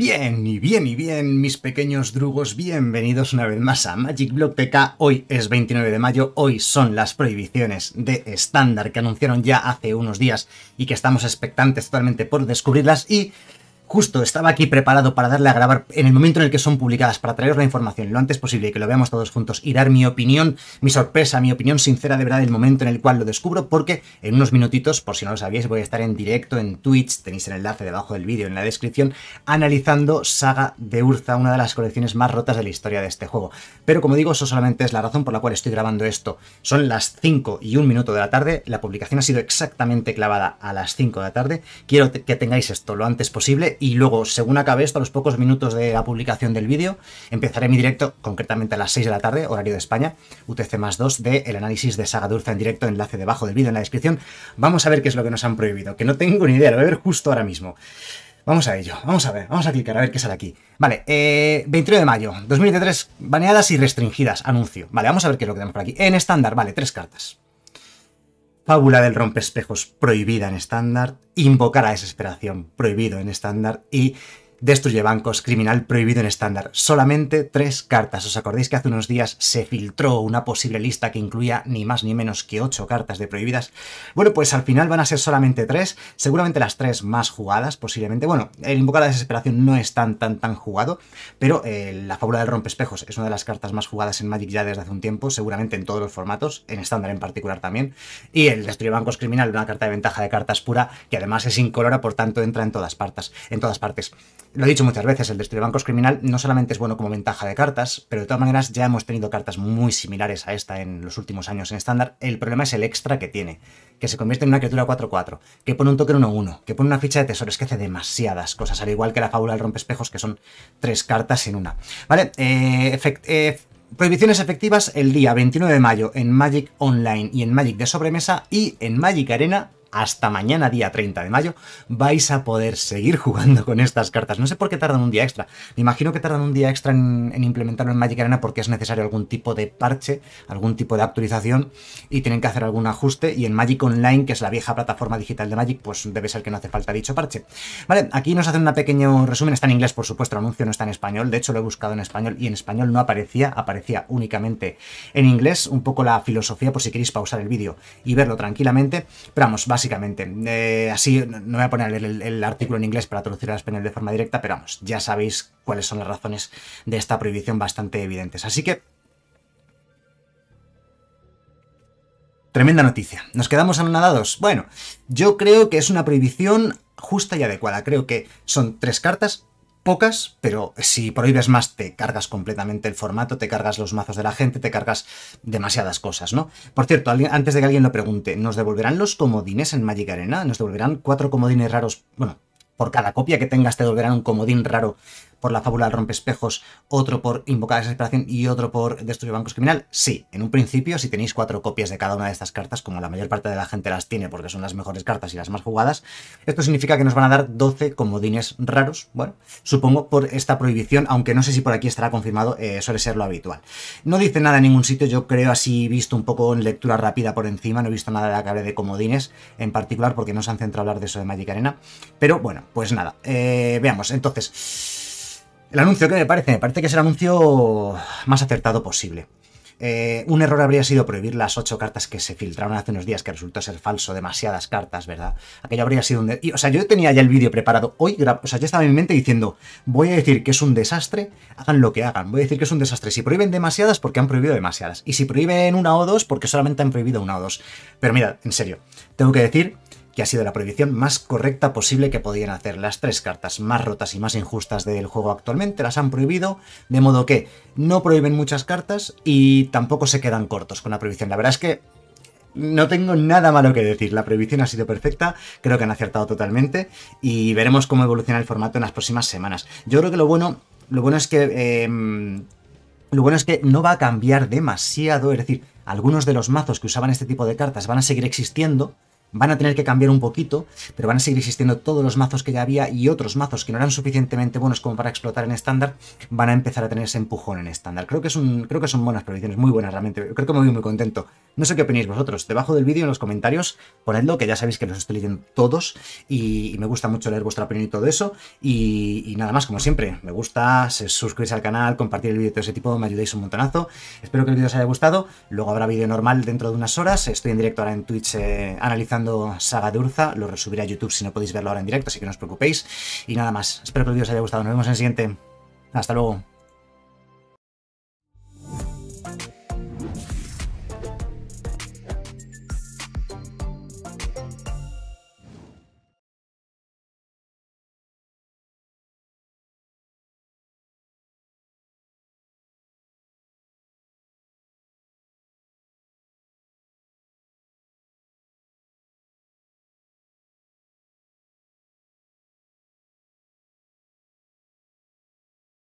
Bien, y bien, y bien, mis pequeños drugos, bienvenidos una vez más a Magic Block TK. Hoy es 29 de mayo, hoy son las prohibiciones de estándar que anunciaron ya hace unos días y que estamos expectantes totalmente por descubrirlas y justo estaba aquí preparado para darle a grabar en el momento en el que son publicadas, para traeros la información lo antes posible y que lo veamos todos juntos y dar mi opinión, mi sorpresa, mi opinión sincera de verdad del momento en el cual lo descubro, porque en unos minutitos, por si no lo sabíais, voy a estar en directo en Twitch, tenéis el enlace debajo del vídeo en la descripción, analizando Saga de Urza, una de las colecciones más rotas de la historia de este juego. Pero como digo, eso solamente es la razón por la cual estoy grabando esto. Son las 5 y un minuto de la tarde, la publicación ha sido exactamente clavada a las 5 de la tarde, quiero que tengáis esto lo antes posible y luego, según acabe esto, a los pocos minutos de la publicación del vídeo, empezaré mi directo, concretamente a las 6 de la tarde, horario de España, UTC más 2, del análisis de Saga Dulce en directo, enlace debajo del vídeo en la descripción. Vamos a ver qué es lo que nos han prohibido, que no tengo ni idea, lo voy a ver justo ahora mismo. Vamos a ello, vamos a ver, vamos a clicar a ver qué sale aquí. Vale, eh, de mayo, 2023, baneadas y restringidas, anuncio. Vale, vamos a ver qué es lo que tenemos por aquí. En estándar, vale, tres cartas. Fábula del rompespejos prohibida en estándar, invocar a desesperación prohibido en estándar y Destruye bancos, criminal prohibido en estándar. Solamente tres cartas. ¿Os acordáis que hace unos días se filtró una posible lista que incluía ni más ni menos que ocho cartas de prohibidas? Bueno, pues al final van a ser solamente tres. Seguramente las tres más jugadas, posiblemente. Bueno, el Invocar la Desesperación no es tan, tan, tan jugado, pero eh, la Fábula del espejos es una de las cartas más jugadas en Magic ya desde hace un tiempo, seguramente en todos los formatos, en estándar en particular también. Y el Destruye bancos criminal, una carta de ventaja de cartas pura, que además es incolora, por tanto entra en todas partes. En todas partes. Lo he dicho muchas veces, el destruir bancos criminal no solamente es bueno como ventaja de cartas, pero de todas maneras ya hemos tenido cartas muy similares a esta en los últimos años en estándar. El problema es el extra que tiene, que se convierte en una criatura 4-4, que pone un token 1-1, que pone una ficha de tesoros, que hace demasiadas cosas, al igual que la fábula del Espejos que son tres cartas en una. Vale, eh, eh, Prohibiciones efectivas el día 29 de mayo en Magic Online y en Magic de sobremesa y en Magic Arena hasta mañana día 30 de mayo, vais a poder seguir jugando con estas cartas. No sé por qué tardan un día extra. Me imagino que tardan un día extra en, implementarlo en Magic Arena porque es necesario algún tipo de parche, algún tipo de actualización y tienen que hacer algún ajuste. Y en Magic Online, que es la vieja plataforma digital de Magic, pues debe ser que no hace falta dicho parche. Vale, aquí nos hacen un pequeño resumen. Está en inglés, por supuesto, el anuncio no está en español. De hecho, lo he buscado en español y en español no aparecía, aparecía únicamente en inglés. Un poco la filosofía, por si queréis pausar el vídeo y verlo tranquilamente. Pero vamos, va básicamente. Eh, así, no, voy a poner el, artículo en inglés para traducir las español de forma directa, pero vamos, ya sabéis cuáles son las razones de esta prohibición bastante evidentes. Así que... Tremenda noticia. ¿Nos quedamos anonadados? Bueno, yo creo que es una prohibición justa y adecuada. Creo que son tres cartas pocas, pero si prohíbes más te cargas completamente el formato, te cargas los mazos de la gente, te cargas demasiadas cosas, ¿no? Por cierto, antes de que alguien lo pregunte, ¿nos devolverán los comodines en Magic Arena? ¿Nos devolverán cuatro comodines raros? Bueno, por cada copia que tengas te devolverán un comodín raro por la fábula del espejos otro por invocar esa desesperación y otro por destruir bancos criminal? Sí, en un principio, si tenéis cuatro copias de cada una de estas cartas, como la mayor parte de la gente las tiene porque son las mejores cartas y las más jugadas, esto significa que nos van a dar 12 comodines raros, bueno, supongo por esta prohibición, aunque no sé si por aquí estará confirmado, eh, suele ser lo habitual. No dice nada en ningún sitio, yo creo así visto un poco en lectura rápida por encima, no he visto nada de la cabeza de comodines en particular porque no se han centrado a hablar de eso de Magic Arena, pero bueno, pues nada, eh, veamos, entonces... El anuncio, ¿qué me parece? Me parece que es el anuncio más acertado posible. Eh, un error habría sido prohibir las ocho cartas que se filtraron hace unos días, que resultó ser falso, demasiadas cartas, ¿verdad? Aquello habría sido un... o sea, yo tenía ya el vídeo preparado hoy, o sea, ya estaba en mi mente diciendo, voy a decir que es un desastre, hagan lo que hagan, voy a decir que es un desastre. Si prohíben demasiadas, porque han prohibido demasiadas. Y si prohíben una o dos, porque solamente han prohibido una o dos. Pero mira, en serio, tengo que decir que ha sido la prohibición más correcta posible que podían hacer. Las tres cartas más rotas y más injustas del juego actualmente las han prohibido, de modo que no prohíben muchas cartas y tampoco se quedan cortos con la prohibición. La verdad es que no tengo nada malo que decir. La prohibición ha sido perfecta, creo que han acertado totalmente y veremos cómo evoluciona el formato en las próximas semanas. Yo creo que lo bueno, lo bueno es que em, lo bueno es que no va a cambiar demasiado, es decir, algunos de los mazos que usaban este tipo de cartas van a seguir existiendo, Van a tener que cambiar un poquito, pero van a seguir existiendo todos los mazos que ya había y otros mazos que no eran suficientemente buenos como para explotar en estándar, van a empezar a tener ese empujón en estándar. Creo que, es un, creo que son buenas predicciones, muy buenas realmente. Creo que me voy muy contento no sé qué opináis vosotros. Debajo del vídeo en los comentarios ponedlo, que ya sabéis que los estoy leyendo todos y, me gusta mucho leer vuestra opinión y todo eso. Y, nada más, como siempre, me gusta, suscribirse al canal, compartir el vídeo todo ese tipo, me ayudáis un montonazo. Espero que el vídeo os haya gustado. Luego habrá vídeo normal dentro de unas horas. Estoy en directo ahora en Twitch eh, analizando Saga de Urza. Lo resubiré a YouTube si no podéis verlo ahora en directo, así que no os preocupéis. Y nada más, espero que el vídeo os haya gustado. Nos vemos en el siguiente. Hasta luego.